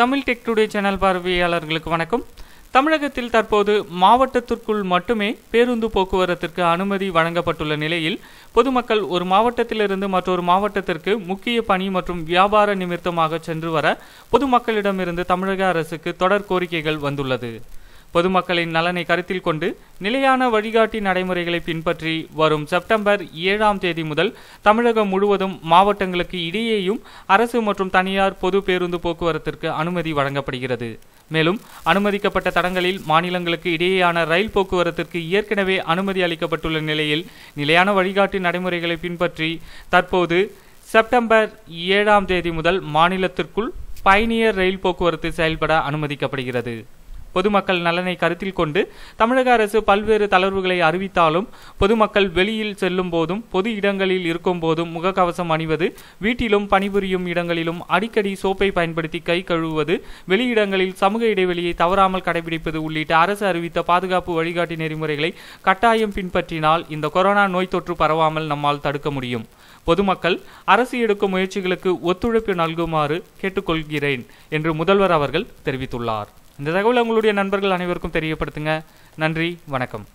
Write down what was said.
Tamil tech today channel பார்வையாளர்களுக்கு வணக்கம் தமிழகத்தில் தற்போது மாவட்டத்திற்குள் மட்டுமே பேருந்து போக்குவரத்திற்கு அனுமதி வழங்கப்பட்டுள்ள நிலையில் பொதுமக்கள் ஒரு மாவட்டத்திலிருந்து மற்றொரு மாவட்டத்திற்கு முக்கிய பணி மற்றும் வியாபார நிமித்தமாக சென்று வர பொதுமக்களிடமிருந்து தமிழக அரசுக்கு தொடர் கோரிக்கைகள் வந்துள்ளது பொதுமக்களின் நலனை கருத்தில் கொண்டு நிலையான வழிகாட்டி நடைமுறைகளை பின்பற்றி வரும் செப்டம்பர் ஏழாம் தேதி முதல் தமிழகம் முழுவதும் மாவட்டங்களுக்கு இடையேயும் அரசு மற்றும் தனியார் பொது பேருந்து போக்குவரத்திற்கு அனுமதி வழங்கப்படுகிறது மேலும் அனுமதிக்கப்பட்ட தடங்களில் மாநிலங்களுக்கு இடையேயான ரயில் போக்குவரத்திற்கு ஏற்கனவே அனுமதி அளிக்கப்பட்டுள்ள நிலையில் நிலையான வழிகாட்டி நடைமுறைகளை பின்பற்றி தற்போது செப்டம்பர் ஏழாம் தேதி முதல் மாநிலத்திற்குள் பயணியர் ரயில் போக்குவரத்து செயல்பட அனுமதிக்கப்படுகிறது பொதுமக்கள் நலனை கருத்தில் கொண்டு தமிழக அரசு பல்வேறு தளர்வுகளை அறிவித்தாலும் பொதுமக்கள் வெளியில் செல்லும் போதும் பொது இடங்களில் இருக்கும் போதும் முகக்கவசம் அணிவது வீட்டிலும் பணிபுரியும் இடங்களிலும் அடிக்கடி சோப்பை பயன்படுத்தி கை கழுவுவது வெளியிடங்களில் சமூக இடைவெளியை தவறாமல் கடைபிடிப்பது உள்ளிட்ட அரசு அறிவித்த பாதுகாப்பு வழிகாட்டி நெறிமுறைகளை கட்டாயம் பின்பற்றினால் இந்த கொரோனா நோய் தொற்று பரவாமல் நம்மால் தடுக்க முடியும் பொதுமக்கள் அரசு எடுக்கும் முயற்சிகளுக்கு ஒத்துழைப்பு நல்குமாறு கேட்டுக்கொள்கிறேன் என்று முதல்வர் அவர்கள் தெரிவித்துள்ளார் இந்த தகவல் உங்களுடைய நண்பர்கள் அனைவருக்கும் தெரியப்படுத்துங்க நன்றி வணக்கம்